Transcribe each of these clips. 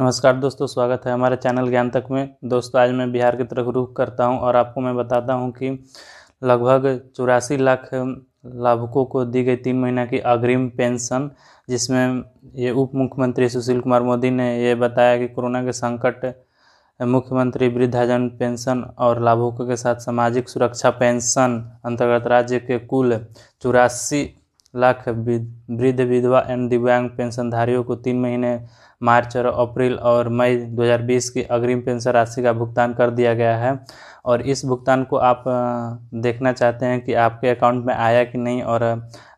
नमस्कार दोस्तों स्वागत है हमारे चैनल ज्ञान तक में दोस्तों आज मैं बिहार की तरफ रुख करता हूं और आपको मैं बताता हूं कि लगभग चौरासी लाख लाभुकों को दी गई तीन महीना की अग्रिम पेंशन जिसमें ये उप मुख्यमंत्री सुशील कुमार मोदी ने ये बताया कि कोरोना के संकट मुख्यमंत्री वृद्धाजन पेंशन और लाभुकों के साथ सामाजिक सुरक्षा पेंशन अंतर्गत राज्य के कुल चौरासी लाख वृद्ध विधवा एवं दिव्यांग पेंशनधारियों को तीन महीने मार्च और अप्रैल और मई 2020 की अग्रिम पेंशन राशि का भुगतान कर दिया गया है और इस भुगतान को आप देखना चाहते हैं कि आपके अकाउंट में आया कि नहीं और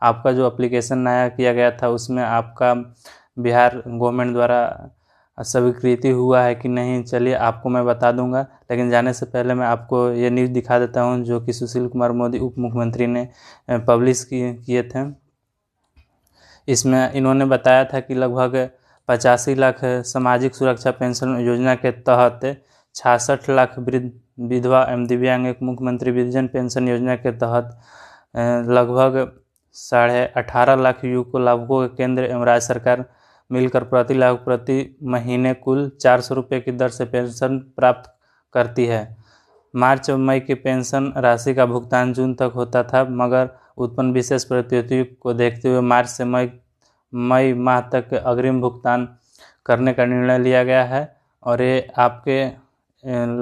आपका जो अप्लीकेशन नया किया गया था उसमें आपका बिहार गवर्नमेंट द्वारा स्वीकृति हुआ है कि नहीं चलिए आपको मैं बता दूंगा लेकिन जाने से पहले मैं आपको ये न्यूज़ दिखा देता हूँ जो कि सुशील कुमार मोदी उप मुख्यमंत्री ने पब्लिश किए थे इसमें इन्होंने बताया था कि लगभग पचासी लाख सामाजिक सुरक्षा पेंशन योजना के तहत छियासठ लाख वृद्ध विधवा एवं दिव्यांग मुख्यमंत्री वृद्धजन पेंशन योजना के तहत लगभग साढ़े अठारह लाख युवक लाभुकों के केंद्र एवं राज्य सरकार मिलकर प्रति लाख प्रति महीने कुल चार सौ रुपये की दर से पेंशन प्राप्त करती है मार्च और मई की पेंशन राशि का भुगतान जून तक होता था मगर उत्पन्न विशेष प्रतियोगी को देखते हुए मार्च से मई मई माह तक अग्रिम भुगतान करने का निर्णय लिया गया है और ये आपके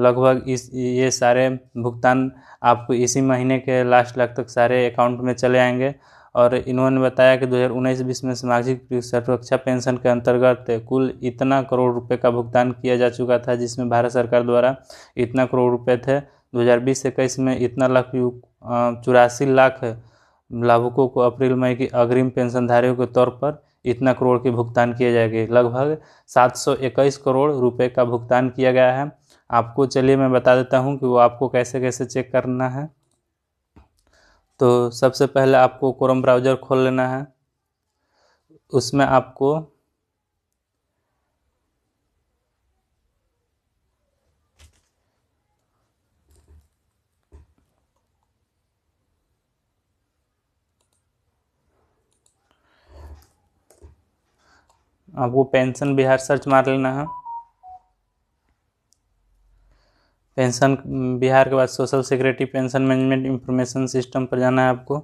लगभग इस ये सारे भुगतान आपको इसी महीने के लास्ट लाख तक सारे अकाउंट में चले आएंगे और इन्होंने बताया कि 2019 बीस में सामाजिक सुरक्षा पेंशन के अंतर्गत कुल इतना करोड़ रुपए का भुगतान किया जा चुका था जिसमें भारत सरकार द्वारा इतना करोड़ रुपए थे 2020 बीस इक्कीस में इतना लाख चौरासी लाख लाभुकों को अप्रैल मई की अग्रिम पेंशनधारियों के तौर पर इतना करोड़ के भुगतान किए जाएंगे लगभग इक्कीस करोड़ रुपये का भुगतान किया गया है आपको चलिए मैं बता देता हूँ कि वो आपको कैसे कैसे चेक करना है तो सबसे पहले आपको क्रोम ब्राउज़र खोल लेना है उसमें आपको आपको पेंशन बिहार सर्च मार लेना है पेंशन बिहार के बाद social security pension management information system पर जाना है आपको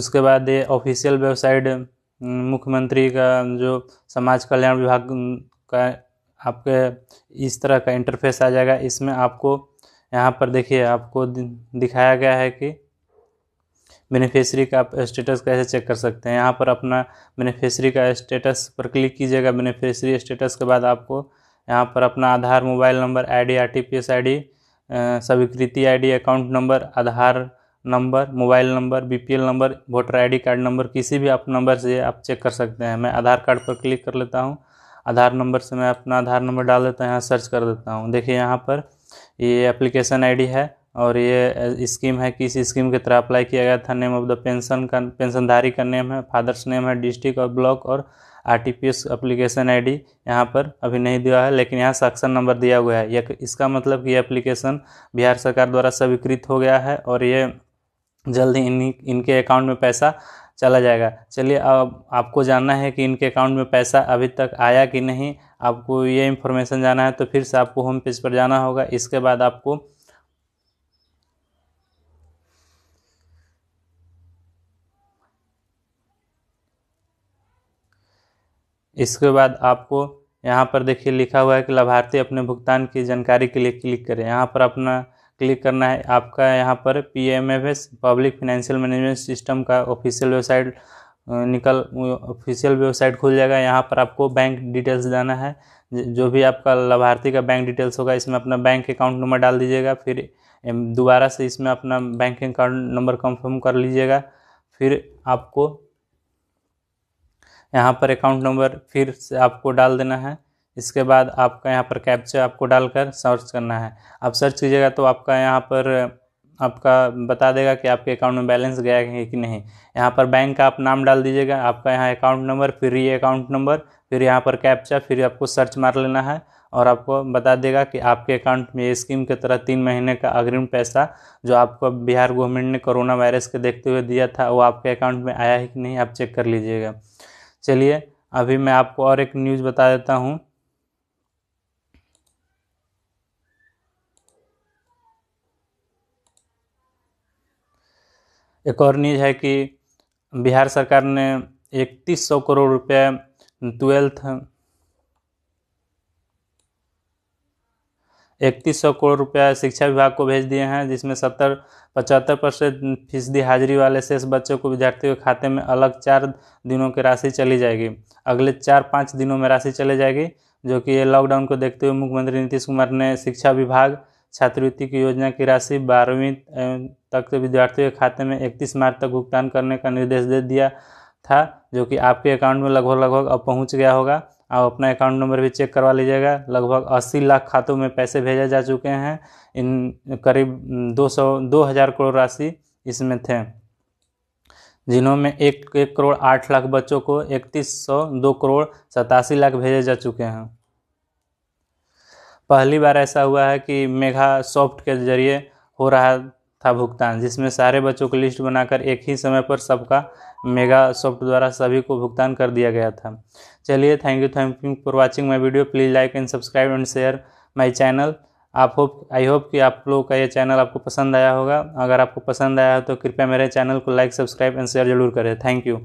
उसके बाद ये ऑफिशियल वेबसाइट मुख्यमंत्री का जो समाज कल्याण विभाग का आपके इस तरह का इंटरफेस आ जाएगा इसमें आपको यहाँ पर देखिए आपको दिखाया गया है कि बेनिफिशरी का आप स्टेटस कैसे चेक कर सकते हैं यहाँ पर अपना बेनिफिशरी का स्टेटस पर क्लिक कीजिएगा बेनिफिशरी स्टेटस के बाद आपको यहाँ पर अपना Aadhaar mobile number ID RTPS ID स्वीकृति ID account number Aadhaar number mobile number BPL number voter ID card number किसी भी आप नंबर से आप चेक कर सकते हैं मैं आधार कार्ड पर क्लिक कर लेता हूँ आधार नंबर से मैं अपना आधार नंबर डाल देता हूँ यहाँ सर्च कर देता हूँ देखिए यहाँ पर ये एप्लीकेशन आईडी है और ये स्कीम है किस स्कीम के तरह अप्लाई किया गया था नेम ऑफ द पेंशन का पेंशनधारी का नेम है फादर्स नेम है डिस्ट्रिक्ट और ब्लॉक और R T P S application I D यहाँ पर अभी नहीं दिया है लेकिन यहाँ सेक्शन नंबर दिया हुआ है यह इसका मतलब कि यह अप्लीकेशन बिहार सरकार द्वारा स्वीकृत हो गया है और ये जल्द ही इन्हीं इनके अकाउंट में पैसा चला जाएगा चलिए अब आपको जानना है कि इनके अकाउंट में पैसा अभी तक आया कि नहीं आपको ये इन्फॉर्मेशन जाना है तो फिर से आपको होम पेज पर जाना होगा इसके बाद आपको इसके बाद आपको यहाँ पर देखिए लिखा हुआ है कि लाभार्थी अपने भुगतान की जानकारी के लिए क्लिक करें यहाँ पर अपना क्लिक करना है आपका यहाँ पर P M F S public financial management system का ऑफिशियल वेबसाइट निकल ऑफिशियल वेबसाइट खुल जाएगा यहाँ पर आपको बैंक डिटेल्स जाना है जो भी आपका लाभार्थी का बैंक डिटेल्स होगा इसमें अपना बैंक अकाउंट नंबर डाल दीजिएगा फिर दोबारा से इसमें अपना बैंक अकाउंट नंबर कंफर्म कर लीजिएगा फिर आपको यहाँ पर अकाउंट नंबर फिर से आपको डाल देना है इसके बाद आपका यहाँ पर कैप्चा आपको डालकर सर्च करना है आप सर्च कीजिएगा तो आपका यहाँ पर आपका बता देगा कि आपके अकाउंट में बैलेंस गया है कि नहीं यहाँ पर बैंक का आप नाम डाल दीजिएगा आपका यहाँ अकाउंट नंबर फिर ये अकाउंट नंबर फिर यहाँ पर कैप्चा फिर आपको सर्च मार लेना है और आपको बता देगा कि आपके अकाउंट में स्कीम के तरह तीन महीने का अग्रिम पैसा जो आपको बिहार गवर्नमेंट ने कोरोना वायरस के देखते हुए दिया था वो आपके अकाउंट में आया है कि नहीं आप चेक कर लीजिएगा चलिए अभी मैं आपको और एक न्यूज़ बता देता हूँ एक और न्यूज़ है कि बिहार सरकार ने इकतीस सौ करोड़ रुपये ट्वेल्थ इकतीस सौ करोड़ रुपया शिक्षा विभाग को भेज दिए हैं जिसमें सत्तर पचहत्तर परसेंट फीसदी हाजिरी वाले शेष बच्चों को विद्यार्थियों के खाते में अलग चार दिनों की राशि चली जाएगी अगले चार पाँच दिनों में राशि चली जाएगी जो कि ये लॉकडाउन को देखते हुए मुख्यमंत्री नीतीश कुमार ने शिक्षा विभाग छात्रवृत्ति की योजना की राशि बारहवीं तक के विद्यार्थियों के खाते में इकतीस मार्च तक भुगतान करने का निर्देश दे दिया था जो कि आपके अकाउंट में लगभग लगभग अब पहुँच गया होगा आप अपना अकाउंट नंबर भी चेक करवा लीजिएगा लगभग 80 लाख खातों में पैसे भेजे जा चुके हैं इन करीब 200 2000 करोड़ राशि इसमें थे जिन्हों में एक एक करोड़ आठ लाख बच्चों को इकतीस सौ दो करोड़ सतासी लाख भेजे जा चुके हैं पहली बार ऐसा हुआ है कि मेघा सॉफ्ट के जरिए हो रहा था भुगतान जिसमें सारे बच्चों की लिस्ट बनाकर एक ही समय पर सबका मेगा सॉफ्ट द्वारा सभी को भुगतान कर दिया गया था चलिए thank you thank you for watching my video please like and subscribe and share my channel आप होप आई होप कि आप लोगों का ये चैनल आपको पसंद आया होगा अगर आपको पसंद आया हो तो कृपया मेरे चैनल को लाइक सब्सक्राइब एंड शेयर जरूर करें थैंक यू